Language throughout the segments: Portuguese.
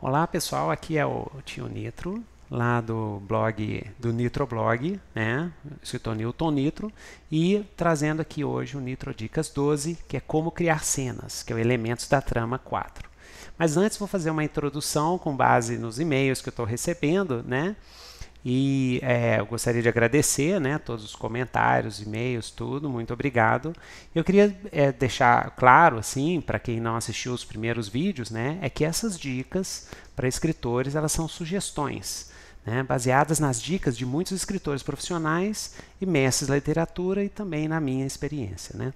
Olá pessoal, aqui é o tio Nitro, lá do blog, do Nitro Blog, né? Escritor Newton Nitro, e trazendo aqui hoje o Nitro Dicas 12, que é como criar cenas, que é o Elementos da Trama 4. Mas antes vou fazer uma introdução com base nos e-mails que eu estou recebendo, né? E é, eu gostaria de agradecer né, todos os comentários, e-mails, tudo, muito obrigado. Eu queria é, deixar claro, assim, para quem não assistiu os primeiros vídeos, né, é que essas dicas para escritores, elas são sugestões, né, baseadas nas dicas de muitos escritores profissionais e mestres da literatura e também na minha experiência. Né.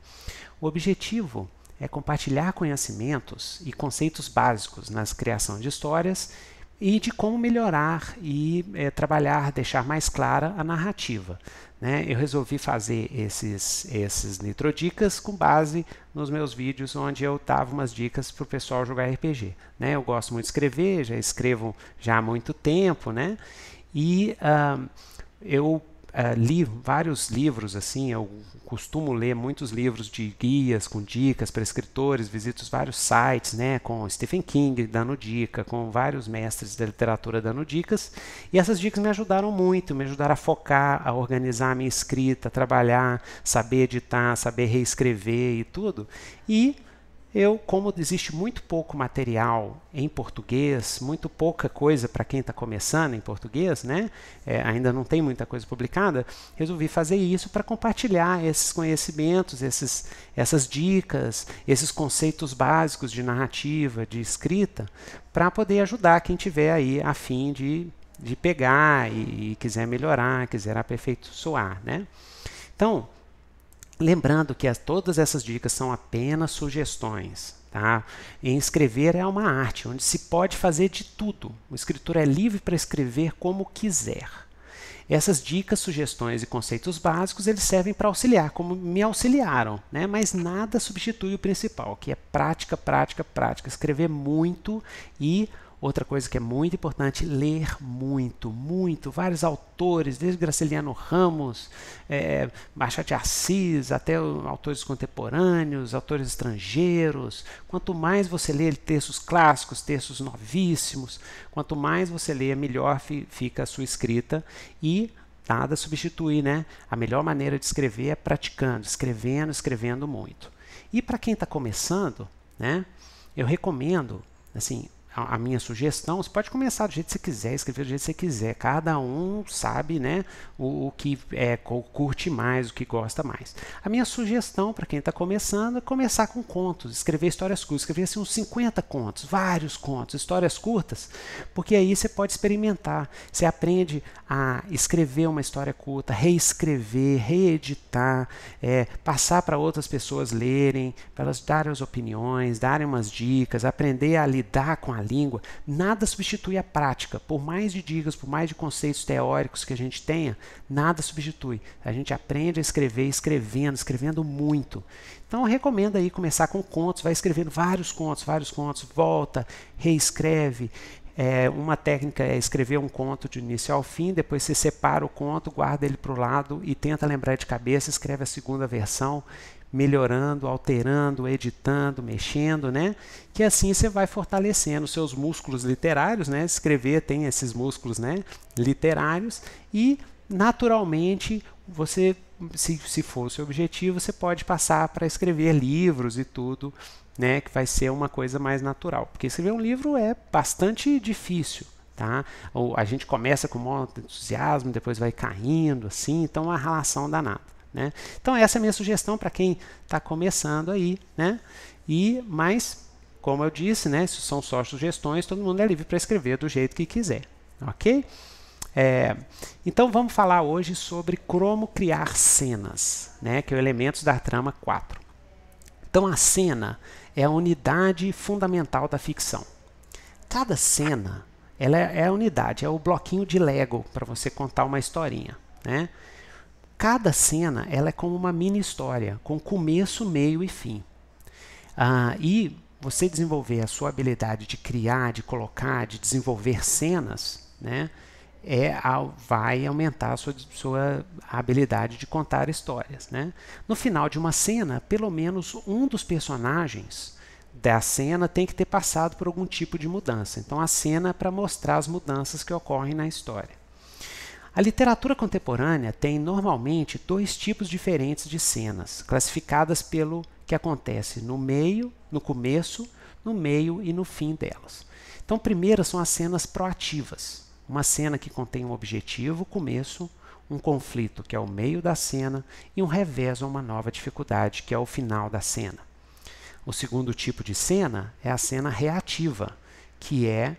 O objetivo é compartilhar conhecimentos e conceitos básicos nas criação de histórias e de como melhorar e é, trabalhar, deixar mais clara a narrativa. Né? Eu resolvi fazer esses, esses nitrodicas com base nos meus vídeos onde eu dava umas dicas para o pessoal jogar RPG. Né? Eu gosto muito de escrever, já escrevo já há muito tempo, né? e ah, eu uh, li vários livros assim, eu costumo ler muitos livros de guias com dicas para escritores, visito vários sites, né, com Stephen King dando dica, com vários mestres da literatura dando dicas, e essas dicas me ajudaram muito, me ajudaram a focar, a organizar a minha escrita, a trabalhar, saber editar, saber reescrever e tudo. E eu, como existe muito pouco material em português, muito pouca coisa para quem está começando em português, né? É, ainda não tem muita coisa publicada, resolvi fazer isso para compartilhar esses conhecimentos, esses, essas dicas, esses conceitos básicos de narrativa, de escrita, para poder ajudar quem tiver aí a fim de, de pegar e, e quiser melhorar, quiser aperfeiçoar, né? Então, Lembrando que as, todas essas dicas são apenas sugestões. Tá? em escrever é uma arte onde se pode fazer de tudo. O escritor é livre para escrever como quiser. Essas dicas, sugestões e conceitos básicos eles servem para auxiliar, como me auxiliaram, né? mas nada substitui o principal, que é prática, prática, prática. Escrever muito e Outra coisa que é muito importante, ler muito, muito. Vários autores, desde Graciliano Ramos, é, Machado de Assis, até autores contemporâneos, autores estrangeiros. Quanto mais você lê textos clássicos, textos novíssimos, quanto mais você lê, melhor fica a sua escrita e nada substitui, né? A melhor maneira de escrever é praticando, escrevendo, escrevendo muito. E para quem está começando, né? Eu recomendo, assim, a, minha sugestão, você pode começar do jeito que você quiser, escrever do jeito que você quiser. Cada um sabe né, o, o que é, curte mais, o que gosta mais. A minha sugestão para quem está começando é começar com contos, escrever histórias curtas, escrever assim, uns 50 contos, vários contos, histórias curtas, porque aí você pode experimentar. Você aprende a escrever uma história curta, reescrever, reeditar, é, passar para outras pessoas lerem, para elas darem as opiniões, darem umas dicas, aprender a lidar com a língua, nada substitui a prática. Por mais de dicas, por mais de conceitos teóricos que a gente tenha, nada substitui. A gente aprende a escrever escrevendo, escrevendo muito. Então, recomendo aí começar com contos, vai escrevendo vários contos, vários contos, volta, reescreve, é, uma técnica é escrever um conto de início ao fim, depois você separa o conto, guarda ele para o lado e tenta lembrar de cabeça, escreve a segunda versão, melhorando, alterando, editando, mexendo, né? Que assim você vai fortalecendo seus músculos literários, né? Escrever tem esses músculos, né? Literários e naturalmente você, se, se for o seu objetivo, você pode passar para escrever livros e tudo né, que vai ser uma coisa mais natural. Porque escrever um livro é bastante difícil. Tá? Ou a gente começa com muito entusiasmo, depois vai caindo, assim, então é uma relação danada. Né? Então essa é a minha sugestão para quem está começando aí. Né? E, mas, como eu disse, né, se são só sugestões, todo mundo é livre para escrever do jeito que quiser. Ok? É, então vamos falar hoje sobre como criar cenas, né, que é o Elementos da Trama 4. Então a cena é a unidade fundamental da ficção. Cada cena ela é, é a unidade, é o bloquinho de Lego para você contar uma historinha. Né? Cada cena ela é como uma mini história, com começo, meio e fim. Ah, e você desenvolver a sua habilidade de criar, de colocar, de desenvolver cenas, né? é, vai aumentar a sua, sua habilidade de contar histórias. Né? No final de uma cena, pelo menos um dos personagens da cena tem que ter passado por algum tipo de mudança. Então, a cena é para mostrar as mudanças que ocorrem na história. A literatura contemporânea tem normalmente dois tipos diferentes de cenas, classificadas pelo que acontece no meio, no começo, no meio e no fim delas. Então, primeiras são as cenas proativas. Uma cena que contém um objetivo, começo, um conflito, que é o meio da cena, e um revés ou uma nova dificuldade, que é o final da cena. O segundo tipo de cena é a cena reativa, que é,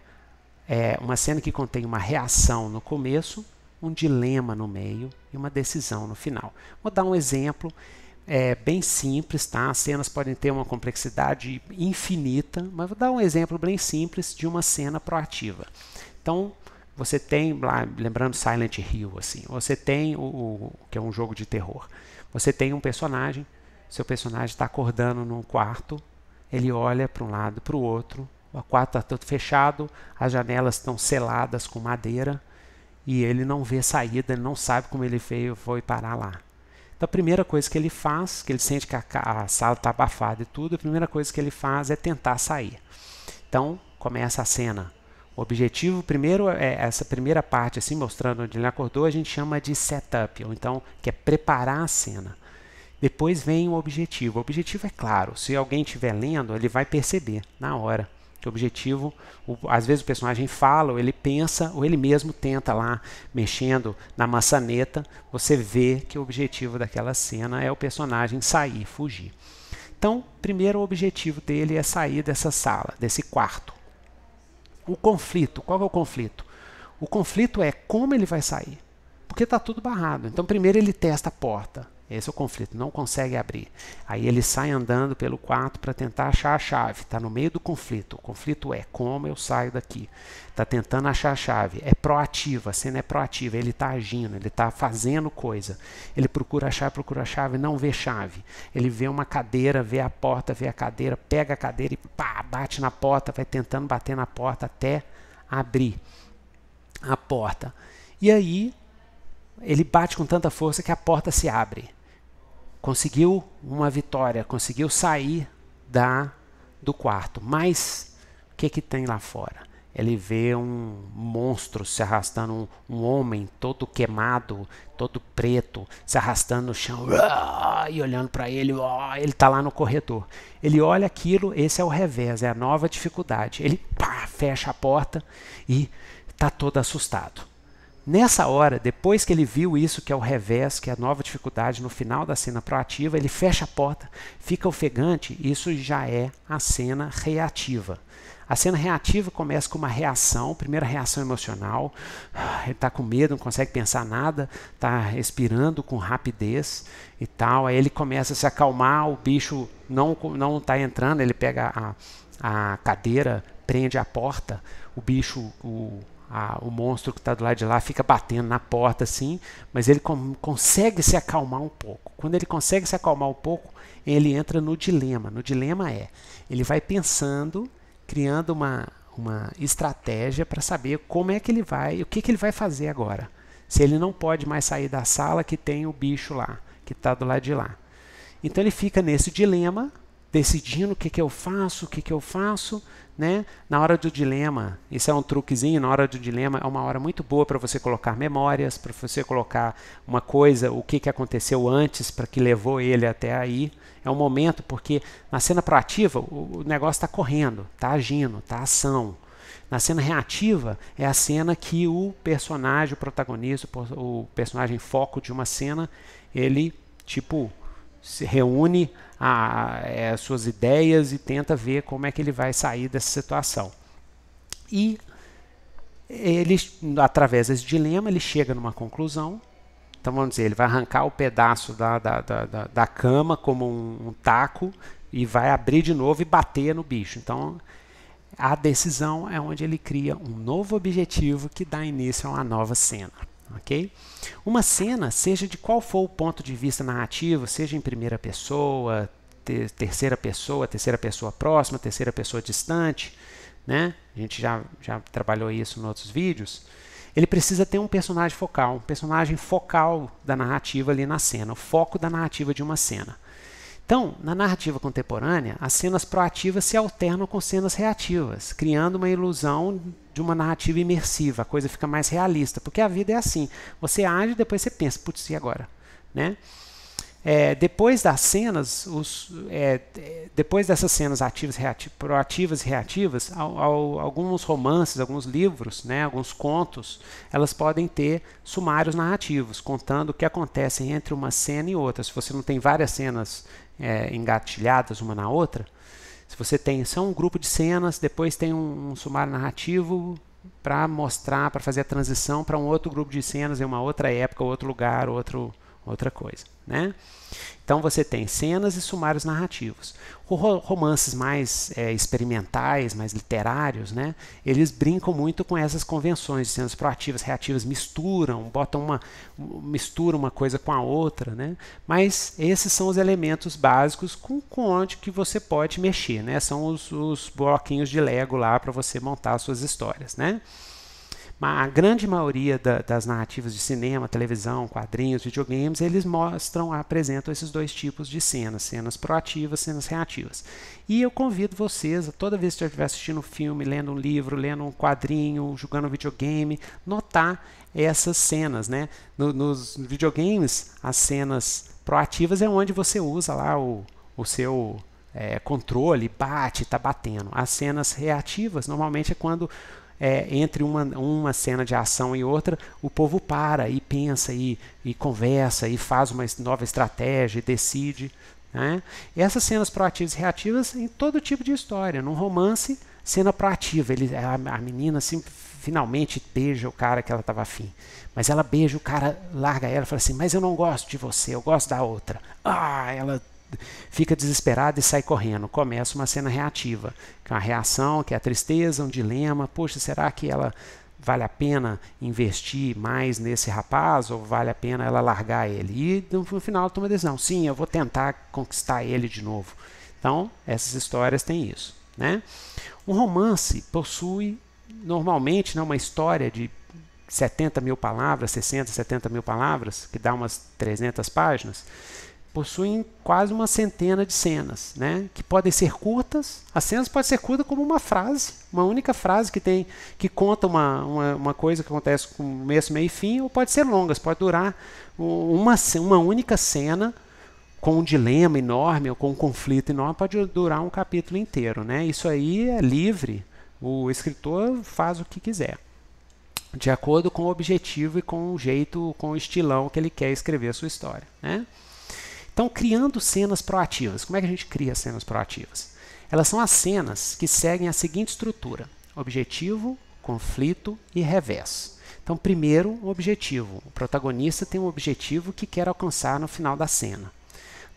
é uma cena que contém uma reação no começo, um dilema no meio e uma decisão no final. Vou dar um exemplo é, bem simples, tá? As cenas podem ter uma complexidade infinita, mas vou dar um exemplo bem simples de uma cena proativa. Então, você tem, lá, lembrando Silent Hill, assim, você tem o, o, que é um jogo de terror. Você tem um personagem, seu personagem está acordando num quarto, ele olha para um lado, para o outro, o quarto está todo fechado, as janelas estão seladas com madeira e ele não vê saída, ele não sabe como ele veio, foi parar lá. Então a primeira coisa que ele faz, que ele sente que a, a sala está abafada e tudo, a primeira coisa que ele faz é tentar sair. Então começa a cena o objetivo, primeiro, é essa primeira parte, assim, mostrando onde ele acordou, a gente chama de setup, ou então, que é preparar a cena. Depois vem o objetivo. O objetivo é claro, se alguém estiver lendo, ele vai perceber na hora. Que o objetivo, o, às vezes o personagem fala, ou ele pensa, ou ele mesmo tenta lá, mexendo na maçaneta, você vê que o objetivo daquela cena é o personagem sair, fugir. Então, primeiro o objetivo dele é sair dessa sala, desse quarto. O conflito, qual é o conflito? O conflito é como ele vai sair, porque está tudo barrado. Então, primeiro ele testa a porta. Esse é o conflito, não consegue abrir. Aí ele sai andando pelo quarto para tentar achar a chave. Está no meio do conflito. O conflito é como eu saio daqui. Está tentando achar a chave. É proativa, a cena é proativa. Ele está agindo, ele está fazendo coisa. Ele procura a chave, procura a chave, não vê chave. Ele vê uma cadeira, vê a porta, vê a cadeira, pega a cadeira e pá, bate na porta, vai tentando bater na porta até abrir a porta. E aí ele bate com tanta força que a porta se abre conseguiu uma vitória, conseguiu sair da do quarto. Mas o que, que tem lá fora? Ele vê um monstro se arrastando, um, um homem todo queimado, todo preto, se arrastando no chão ah", e olhando para ele. Ah", ele está lá no corredor. Ele olha aquilo, esse é o revés, é a nova dificuldade. Ele pá, fecha a porta e está todo assustado. Nessa hora, depois que ele viu isso, que é o revés, que é a nova dificuldade no final da cena proativa, ele fecha a porta, fica ofegante, isso já é a cena reativa. A cena reativa começa com uma reação, primeira reação emocional, ele está com medo, não consegue pensar nada, está respirando com rapidez e tal, aí ele começa a se acalmar, o bicho não está entrando, ele pega a, a cadeira, prende a porta, o bicho, o, a, o monstro que está do lado de lá fica batendo na porta assim, mas ele com, consegue se acalmar um pouco. Quando ele consegue se acalmar um pouco, ele entra no dilema. No dilema é, ele vai pensando, criando uma, uma estratégia para saber como é que ele vai, o que, que ele vai fazer agora. Se ele não pode mais sair da sala que tem o bicho lá, que está do lado de lá. Então ele fica nesse dilema, decidindo o que, que eu faço, o que, que eu faço, né? Na hora do dilema, isso é um truquezinho, na hora do dilema é uma hora muito boa para você colocar memórias, para você colocar uma coisa, o que, que aconteceu antes para que levou ele até aí. É um momento porque na cena proativa o, o negócio está correndo, está agindo, está ação. Na cena reativa é a cena que o personagem, o protagonista, o personagem foco de uma cena, ele tipo se reúne a, é, suas ideias e tenta ver como é que ele vai sair dessa situação. E ele, através desse dilema, ele chega numa conclusão. Então, vamos dizer, ele vai arrancar o pedaço da, da, da, da cama como um, um taco e vai abrir de novo e bater no bicho. Então, a decisão é onde ele cria um novo objetivo que dá início a uma nova cena ok? Uma cena, seja de qual for o ponto de vista narrativo, seja em primeira pessoa, terceira pessoa, terceira pessoa próxima, terceira pessoa distante, né? A gente já, já trabalhou isso em outros vídeos. Ele precisa ter um personagem focal, um personagem focal da narrativa ali na cena, o foco da narrativa de uma cena. Então, na narrativa contemporânea, as cenas proativas se alternam com cenas reativas, criando uma ilusão de uma narrativa imersiva, a coisa fica mais realista, porque a vida é assim. Você age e depois você pensa, putz, e agora? Né? É, depois das cenas, os, é, é depois dessas cenas ativas, reativas, proativas e reativas, ao, ao, alguns romances, alguns livros, né, alguns contos, elas podem ter sumários narrativos, contando o que acontece entre uma cena e outra. Se você não tem várias cenas é, engatilhadas uma na outra, se você tem só um grupo de cenas, depois tem um, um sumário narrativo para mostrar, para fazer a transição para um outro grupo de cenas em uma outra época, outro lugar, outro, outra coisa. Né? Então você tem cenas e sumários narrativos. Romances mais é, experimentais, mais literários, né, eles brincam muito com essas convenções cenas proativas, reativas, misturam, botam uma mistura uma coisa com a outra, né? Mas esses são os elementos básicos com, com onde que você pode mexer, né? São os, os bloquinhos de Lego lá para você montar suas histórias, né? a grande maioria da, das narrativas de cinema, televisão, quadrinhos, videogames, eles mostram, apresentam esses dois tipos de cenas, cenas proativas, cenas reativas. E eu convido vocês, toda vez que estiver assistindo um filme, lendo um livro, lendo um quadrinho, jogando um videogame, notar essas cenas, né? No, nos videogames, as cenas proativas é onde você usa lá o, o seu é, controle, bate, está batendo. As cenas reativas normalmente é quando é, entre uma, uma cena de ação e outra, o povo para e pensa e, e conversa e faz uma nova estratégia e decide. Né? essas cenas proativas e reativas em todo tipo de história. Num romance, cena proativa, ele, a, a menina assim, finalmente beija o cara que ela estava afim. Mas ela beija o cara, larga ela e fala assim: Mas eu não gosto de você, eu gosto da outra. Ah, ela fica desesperado e sai correndo. Começa uma cena reativa, que é uma reação, que é a tristeza, um dilema. Poxa, será que ela vale a pena investir mais nesse rapaz ou vale a pena ela largar ele? E no final toma a decisão, sim, eu vou tentar conquistar ele de novo. Então, essas histórias têm isso. Né? Um romance possui normalmente né, uma história de 70 mil palavras, 60, 70 mil palavras, que dá umas 300 páginas, possuem quase uma centena de cenas, né? que podem ser curtas. As cenas podem ser curtas como uma frase, uma única frase que tem que conta uma, uma, uma coisa que acontece com começo, meio e fim, ou pode ser longas, pode durar uma, uma única cena com um dilema enorme ou com um conflito enorme, pode durar um capítulo inteiro. Né? Isso aí é livre, o escritor faz o que quiser de acordo com o objetivo e com o jeito, com o estilão que ele quer escrever a sua história. Né? Então, criando cenas proativas. Como é que a gente cria cenas proativas? Elas são as cenas que seguem a seguinte estrutura: objetivo, conflito e revés. Então, primeiro, o objetivo. O protagonista tem um objetivo que quer alcançar no final da cena.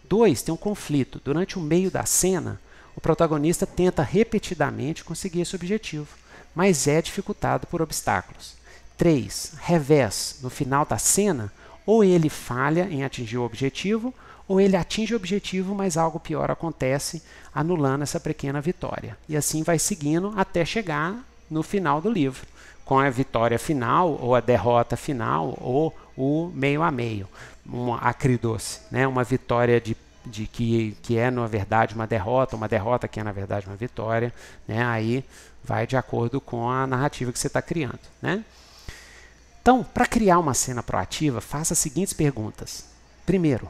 Dois, tem um conflito. Durante o meio da cena, o protagonista tenta repetidamente conseguir esse objetivo, mas é dificultado por obstáculos. 3. Revés. No final da cena, ou ele falha em atingir o objetivo, ou ele atinge o objetivo, mas algo pior acontece, anulando essa pequena vitória. E assim vai seguindo até chegar no final do livro, com a vitória final, ou a derrota final, ou o meio a meio, um acridoce, né? uma vitória de de que, que é na verdade uma derrota, uma derrota que é na verdade uma vitória, né? aí vai de acordo com a narrativa que você está criando. Né? Então, para criar uma cena proativa, faça as seguintes perguntas. Primeiro,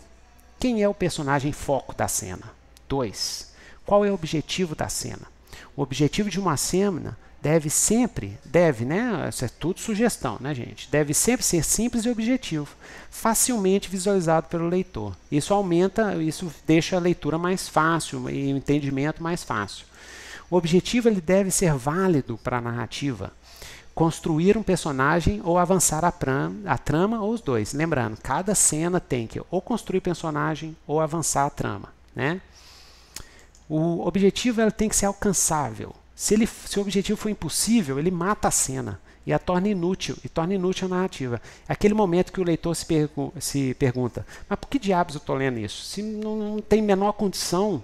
quem é o personagem foco da cena? 2. Qual é o objetivo da cena? O objetivo de uma cena deve sempre, deve, né? Isso é tudo sugestão, né, gente? Deve sempre ser simples e objetivo, facilmente visualizado pelo leitor. Isso aumenta, isso deixa a leitura mais fácil e o entendimento mais fácil. O objetivo ele deve ser válido para a narrativa construir um personagem ou avançar a, pram, a trama ou os dois. Lembrando, cada cena tem que ou construir personagem ou avançar a trama. Né? O objetivo ela tem que ser alcançável. Se, ele, se o objetivo for impossível, ele mata a cena e a torna inútil, e torna inútil a narrativa. É aquele momento que o leitor se, pergu se pergunta, mas por que diabos eu estou lendo isso? Se não, não tem menor condição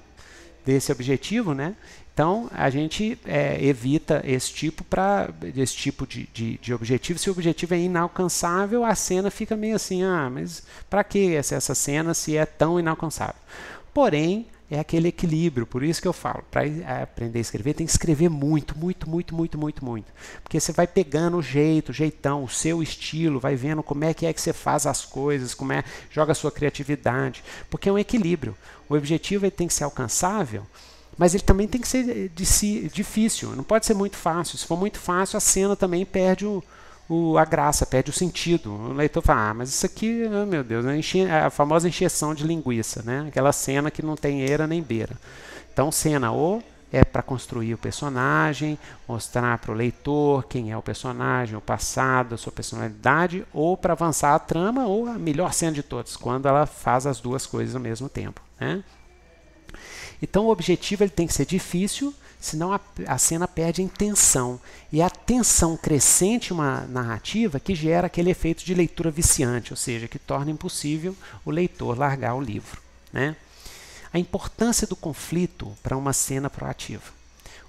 desse objetivo, né? Então, a gente é, evita esse tipo, pra, esse tipo de, de, de, objetivo. Se o objetivo é inalcançável, a cena fica meio assim, ah, mas para que essa, essa cena se é tão inalcançável? Porém, é aquele equilíbrio, por isso que eu falo, para aprender a escrever tem que escrever muito, muito, muito, muito, muito, muito. Porque você vai pegando o jeito, o jeitão, o seu estilo, vai vendo como é que é que você faz as coisas, como é, joga a sua criatividade, porque é um equilíbrio. O objetivo ele tem que ser alcançável, mas ele também tem que ser si, difícil, não pode ser muito fácil. Se for muito fácil, a cena também perde o, o, a graça, perde o sentido. O leitor fala, ah, mas isso aqui, oh, meu Deus, a, a famosa encheção de linguiça, né? aquela cena que não tem eira nem beira. Então, cena ou é para construir o personagem, mostrar para o leitor quem é o personagem, o passado, a sua personalidade, ou para avançar a trama, ou a melhor cena de todas, quando ela faz as duas coisas ao mesmo tempo. Né? Então o objetivo ele tem que ser difícil, senão a, a cena perde a intenção. E a tensão crescente uma narrativa que gera aquele efeito de leitura viciante, ou seja, que torna impossível o leitor largar o livro. Né? A importância do conflito para uma cena proativa.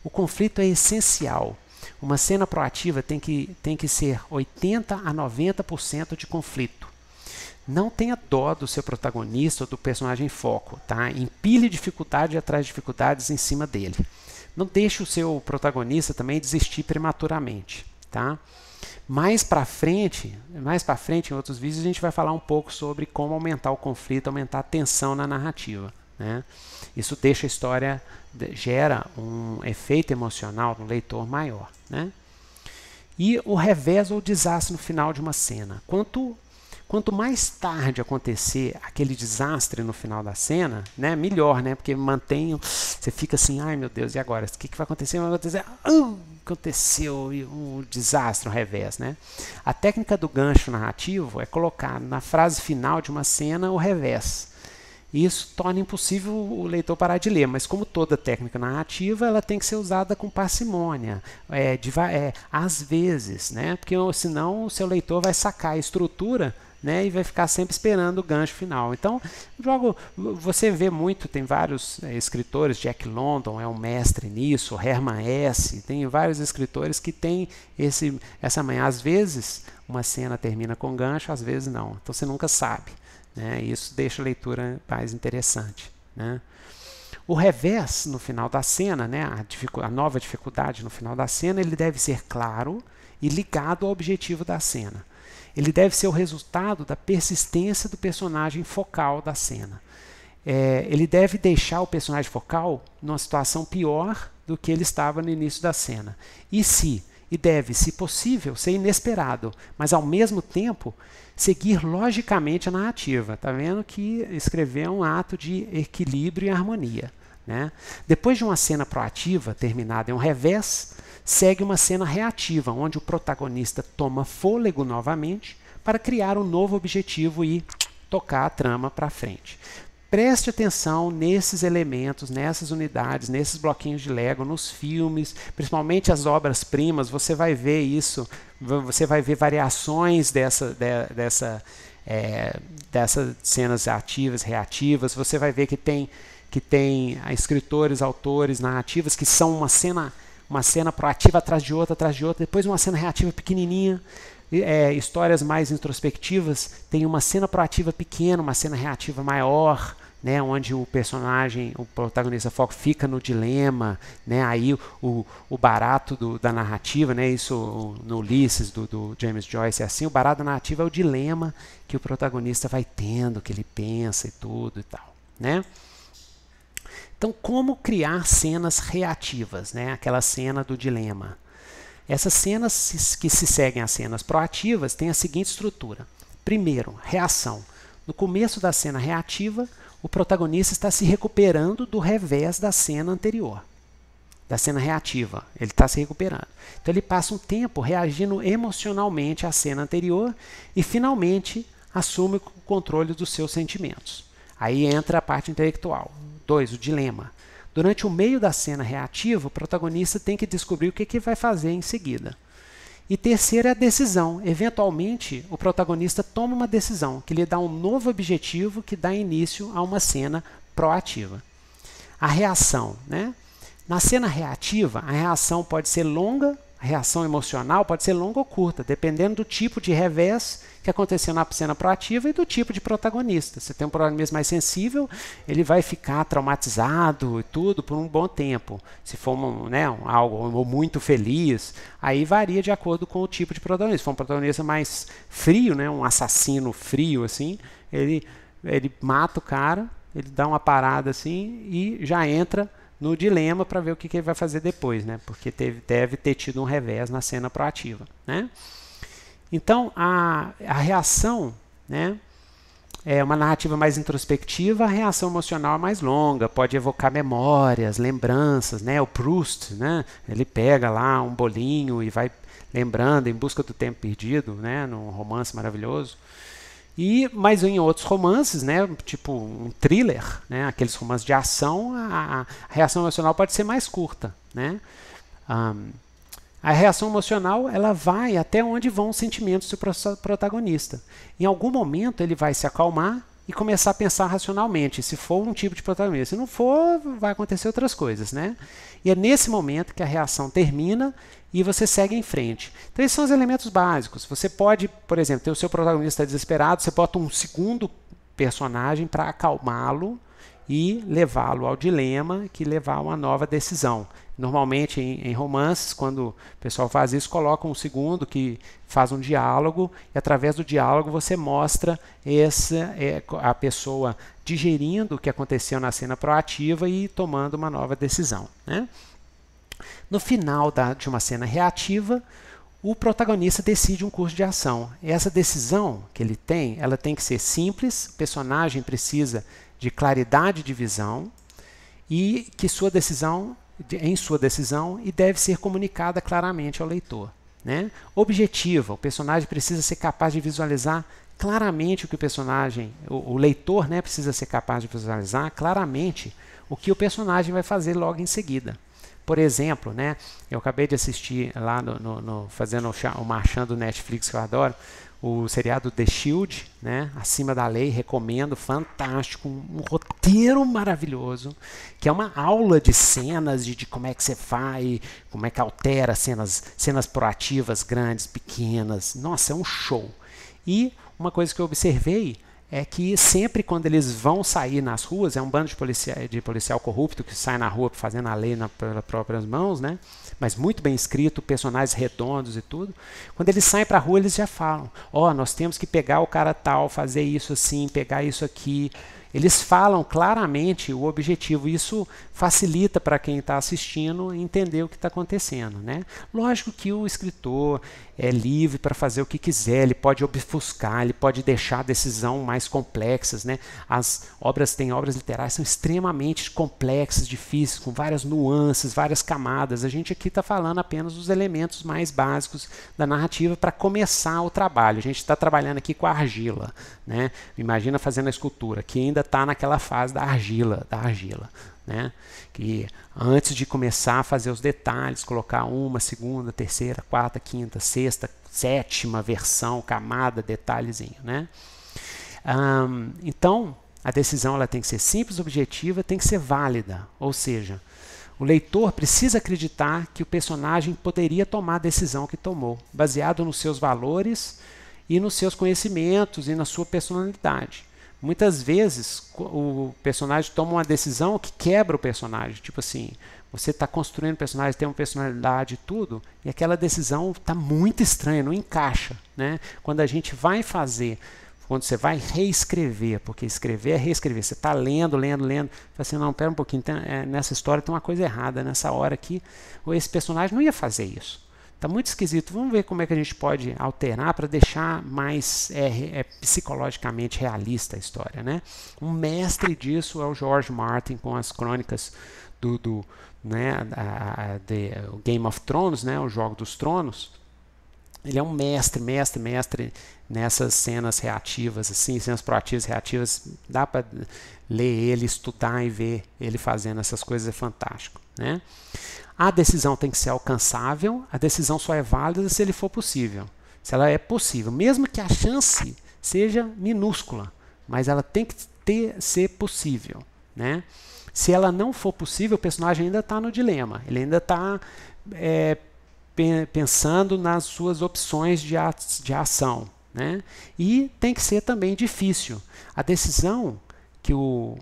O conflito é essencial. Uma cena proativa tem que, tem que ser 80 a 90% de conflito. Não tenha dó do seu protagonista ou do personagem em foco, tá? Empile dificuldade atrás de dificuldades em cima dele. Não deixe o seu protagonista também desistir prematuramente, tá? Mais para frente, mais para frente em outros vídeos a gente vai falar um pouco sobre como aumentar o conflito, aumentar a tensão na narrativa, né? Isso deixa a história gera um efeito emocional no leitor maior, né? E o revés ou desastre no final de uma cena. Quanto Quanto mais tarde acontecer aquele desastre no final da cena, né, melhor, né? Porque mantém, você fica assim, ai meu Deus, e agora? O que, que vai acontecer? Vai acontecer, ah, aconteceu um desastre, um revés, né? A técnica do gancho narrativo é colocar na frase final de uma cena o revés. Isso torna impossível o leitor parar de ler, mas como toda técnica narrativa, ela tem que ser usada com parcimônia, é, de, é, às vezes, né? Porque senão o seu leitor vai sacar a estrutura né? E vai ficar sempre esperando o gancho final. Então, jogo você vê muito, tem vários é, escritores, Jack London é um mestre nisso, Herman S, tem vários escritores que têm esse essa manhã às vezes uma cena termina com gancho, às vezes não. Então você nunca sabe, né? Isso deixa a leitura mais interessante, né? O revés no final da cena, né, a, a, nova dificuldade no final da cena, ele deve ser claro e ligado ao objetivo da cena ele deve ser o resultado da persistência do personagem focal da cena. É, ele deve deixar o personagem focal numa situação pior do que ele estava no início da cena. E se, e deve, se possível, ser inesperado, mas ao mesmo tempo seguir logicamente a narrativa. Está vendo que escrever é um ato de equilíbrio e harmonia. Né? Depois de uma cena proativa terminada em um revés, segue uma cena reativa, onde o protagonista toma fôlego novamente para criar um novo objetivo e tocar a trama para frente. Preste atenção nesses elementos, nessas unidades, nesses bloquinhos de Lego, nos filmes, principalmente as obras-primas, você vai ver isso, você vai ver variações dessa, de, dessa, é, dessas cenas ativas, reativas, você vai ver que tem, que tem escritores, autores, narrativas que são uma cena uma cena proativa atrás de outra, atrás de outra, depois uma cena reativa pequenininha, é, histórias mais introspectivas, tem uma cena proativa pequena, uma cena reativa maior, né, onde o personagem, o protagonista foco fica no dilema, né, aí o, o barato do, da narrativa, né, isso no Ulisses do, do, James Joyce é assim, o barato da narrativa é o dilema que o protagonista vai tendo, que ele pensa e tudo e tal, né? Então, como criar cenas reativas, né? aquela cena do dilema? Essas cenas que se seguem às cenas proativas têm a seguinte estrutura: primeiro, reação. No começo da cena reativa, o protagonista está se recuperando do revés da cena anterior, da cena reativa. Ele está se recuperando. Então, ele passa um tempo reagindo emocionalmente à cena anterior e, finalmente, assume o controle dos seus sentimentos. Aí entra a parte intelectual. 2. O dilema. Durante o meio da cena reativa, o protagonista tem que descobrir o que, que vai fazer em seguida. E terceiro é a decisão. Eventualmente, o protagonista toma uma decisão que lhe dá um novo objetivo que dá início a uma cena proativa. A reação. Né? Na cena reativa, a reação pode ser longa, a reação emocional pode ser longa ou curta, dependendo do tipo de revés que aconteceu na cena proativa e do tipo de protagonista. Se tem um protagonista mais sensível, ele vai ficar traumatizado e tudo por um bom tempo. Se for um, né, um, algo muito feliz, aí varia de acordo com o tipo de protagonista. Se for um protagonista mais frio, né, um assassino frio, assim, ele, ele mata o cara, ele dá uma parada assim e já entra no dilema para ver o que, que, ele vai fazer depois, né? Porque teve, deve ter tido um revés na cena proativa, né? Então, a, a reação né, é uma narrativa mais introspectiva, a reação emocional é mais longa, pode evocar memórias, lembranças. Né? O Proust, né, ele pega lá um bolinho e vai lembrando em busca do tempo perdido, né, num romance maravilhoso. E mas em outros romances, né, tipo um thriller, né, aqueles romances de ação, a, a reação emocional pode ser mais curta, né. Um, a reação emocional ela vai até onde vão os sentimentos do protagonista. Em algum momento ele vai se acalmar e começar a pensar racionalmente, se for um tipo de protagonista. Se não for, vai acontecer outras coisas, né? E é nesse momento que a reação termina e você segue em frente. Então, esses são os elementos básicos. Você pode, por exemplo, ter o seu protagonista desesperado, você bota um segundo personagem para acalmá-lo, e levá-lo ao dilema, que levar a uma nova decisão. Normalmente em, em, romances, quando o pessoal faz isso, coloca um segundo que faz um diálogo e através do diálogo você mostra essa é, a pessoa digerindo o que aconteceu na cena proativa e tomando uma nova decisão. Né? No final da, de uma cena reativa, o protagonista decide um curso de ação. E essa decisão que ele tem, ela tem que ser simples. O personagem precisa de claridade de visão e que sua decisão, em sua decisão, e deve ser comunicada claramente ao leitor. Né? Objetiva, o personagem precisa ser capaz de visualizar claramente o que o personagem, o, o leitor né, precisa ser capaz de visualizar claramente o que o personagem vai fazer logo em seguida. Por exemplo, né, eu acabei de assistir lá no, no, no fazendo o, o Marchando Netflix, que eu adoro, o seriado The Shield, né? Acima da Lei, recomendo, fantástico, um roteiro maravilhoso, que é uma aula de cenas, de, de como é que você faz, como é que altera cenas, cenas proativas grandes, pequenas. Nossa, é um show. E uma coisa que eu observei é que sempre quando eles vão sair nas ruas, é um bando de policial, de policial corrupto que sai na rua fazendo a lei na, pelas próprias mãos, né? mas muito bem escrito, personagens redondos e tudo. Quando eles saem para a rua, eles já falam: ó, oh, nós temos que pegar o cara tal, fazer isso assim, pegar isso aqui eles falam claramente o objetivo. Isso facilita para quem está assistindo entender o que está acontecendo. Né? Lógico que o escritor é livre para fazer o que quiser, ele pode obfuscar, ele pode deixar a decisão mais complexas. Né? As obras têm obras literárias são extremamente complexas, difíceis, com várias nuances, várias camadas. A gente aqui está falando apenas dos elementos mais básicos da narrativa para começar o trabalho. A gente está trabalhando aqui com a argila. Né? Imagina fazendo a escultura, que ainda está naquela fase da argila, da argila, né? Que antes de começar a fazer os detalhes, colocar uma, segunda, terceira, quarta, quinta, sexta, sétima versão, camada, detalhezinho, né? então, a decisão ela tem que ser simples, objetiva, tem que ser válida, ou seja, o leitor precisa acreditar que o personagem poderia tomar a decisão que tomou, baseado nos seus valores e nos seus conhecimentos e na sua personalidade. Muitas vezes o personagem toma uma decisão que quebra o personagem. Tipo assim, você está construindo personagem, tem uma personalidade e tudo, e aquela decisão está muito estranha, não encaixa. Né? Quando a gente vai fazer quando você vai reescrever, porque escrever é reescrever, você está lendo, lendo, lendo, fala assim, não, pera um pouquinho, tem, é, nessa história tem uma coisa errada, nessa hora aqui, ou esse personagem não ia fazer isso. Está muito esquisito. Vamos ver como é que a gente pode alterar para deixar mais é, é, psicologicamente realista a história. Né? Um mestre disso é o George Martin com as crônicas do, do né, a, a, de, Game of Thrones, né, o Jogo dos Tronos. Ele é um mestre, mestre, mestre nessas cenas reativas, assim, cenas proativas, reativas. Dá para ler ele, estudar e ver ele fazendo essas coisas, é fantástico. Né? A decisão tem que ser alcançável, a decisão só é válida se ele for possível. Se ela é possível, mesmo que a chance seja minúscula, mas ela tem que ter, ser possível. Né? Se ela não for possível, o personagem ainda está no dilema, ele ainda está é, pensando nas suas opções de, a, de ação. Né? E tem que ser também difícil. A decisão que o,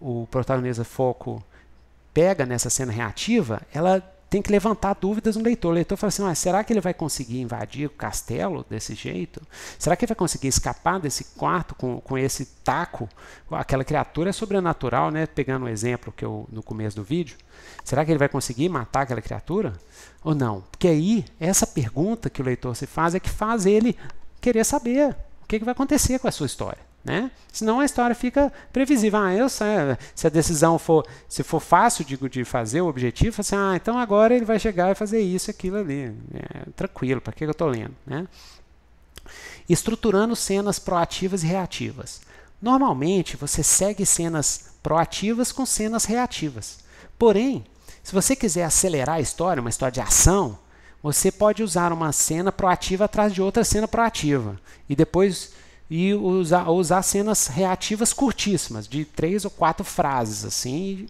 o protagonista Foco pega nessa cena reativa, ela tem que levantar dúvidas no leitor. O leitor fala assim: ah, será que ele vai conseguir invadir o castelo desse jeito? Será que ele vai conseguir escapar desse quarto com, com esse taco? Aquela criatura é sobrenatural, né? Pegando o um exemplo que eu no começo do vídeo. Será que ele vai conseguir matar aquela criatura? Ou não? Porque aí, essa pergunta que o leitor se faz é que faz ele querer saber o que, que vai acontecer com a sua história. Né? Senão a história fica previsível. Ah, eu sei, se a decisão for, se for fácil de, de fazer o objetivo, assim, ah, então agora ele vai chegar e fazer isso, aquilo ali. É, tranquilo, para que eu estou lendo? Né? Estruturando cenas proativas e reativas. Normalmente você segue cenas proativas com cenas reativas. Porém, se você quiser acelerar a história, uma história de ação, você pode usar uma cena proativa atrás de outra cena proativa. E depois e usar, usar cenas reativas curtíssimas, de três ou quatro frases, assim,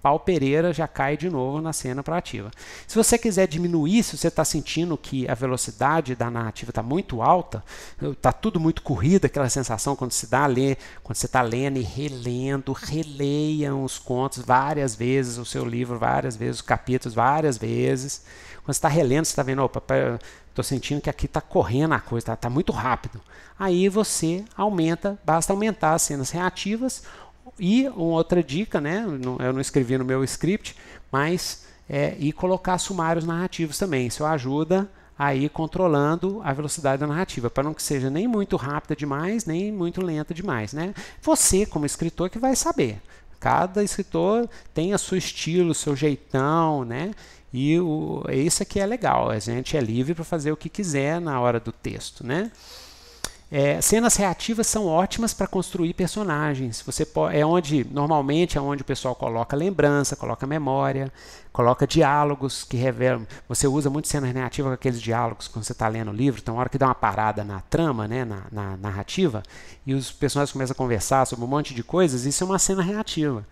Pau Pereira já cai de novo na cena para ativa. Se você quiser diminuir, se você está sentindo que a velocidade da narrativa está muito alta, está tudo muito corrido, aquela sensação quando se dá a ler, quando você está lendo e relendo, releiam os contos várias vezes, o seu livro várias vezes, os capítulos várias vezes. Quando você está relendo, você está vendo, opa, Estou sentindo que aqui está correndo a coisa, está tá muito rápido. Aí você aumenta, basta aumentar as cenas reativas. E uma outra dica, né? Eu não escrevi no meu script, mas é, e colocar sumários narrativos também. Isso ajuda aí controlando a velocidade da narrativa, para não que seja nem muito rápida demais, nem muito lenta demais. Né? Você, como escritor, que vai saber. Cada escritor tem o seu estilo, seu jeitão, né? E o, isso aqui é legal, a gente é livre para fazer o que quiser na hora do texto. Né? É, cenas reativas são ótimas para construir personagens. Você é onde normalmente é onde o pessoal coloca lembrança, coloca memória, coloca diálogos que revelam. Você usa muito cena reativa com aqueles diálogos quando você está lendo o livro. Então, a hora que dá uma parada na trama, né, na, na narrativa, e os personagens começam a conversar sobre um monte de coisas, isso é uma cena reativa.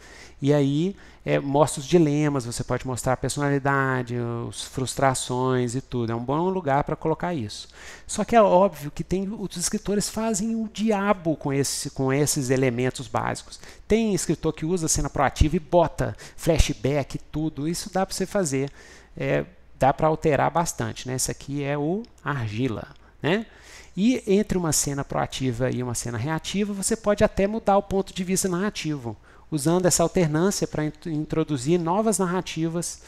E aí é, mostra os dilemas, você pode mostrar a personalidade, as frustrações e tudo. É um bom lugar para colocar isso. Só que é óbvio que tem os escritores fazem o um diabo com, esse, com esses elementos básicos. Tem escritor que usa cena proativa e bota flashback tudo. Isso dá para você fazer. É, dá para alterar bastante. Né? Esse aqui é o argila. Né? E entre uma cena proativa e uma cena reativa, você pode até mudar o ponto de vista narrativo usando essa alternância para introduzir novas narrativas,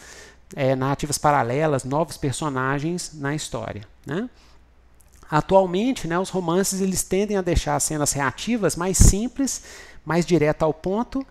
é, narrativas paralelas, novos personagens na história. Né? Atualmente, né, os romances eles tendem a deixar as cenas reativas mais simples, mais direta ao ponto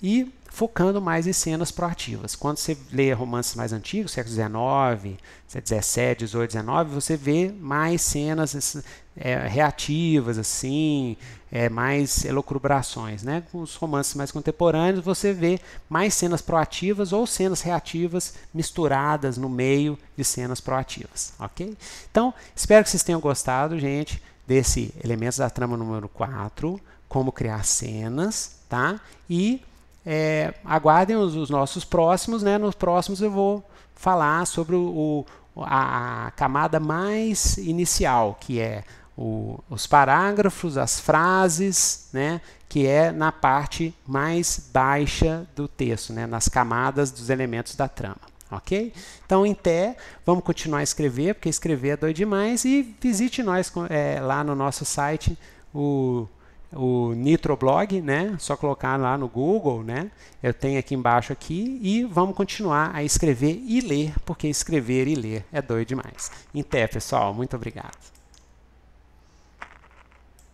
e focando mais em cenas proativas. Quando você lê romances mais antigos, século XIX, XVII, XVIII, XIX, você vê mais cenas assim, é, reativas, assim, é, mais elucubrações. Né? Com os romances mais contemporâneos, você vê mais cenas proativas ou cenas reativas misturadas no meio de cenas proativas. ok? Então, espero que vocês tenham gostado, gente, desse Elementos da Trama número 4, como criar cenas, tá? E é, aguardem os, os, nossos próximos, né? Nos próximos eu vou falar sobre o, o a, a, camada mais inicial, que é o, os parágrafos, as frases, né? Que é na parte mais baixa do texto, né? Nas camadas dos elementos da trama. Ok? Então, em té, vamos continuar a escrever, porque escrever é doido demais. E visite nós é, lá no nosso site, o o Nitroblog, né? Só colocar lá no Google, né? Eu tenho aqui embaixo aqui e vamos continuar a escrever e ler, porque escrever e ler é doido demais. Até, pessoal. Muito obrigado.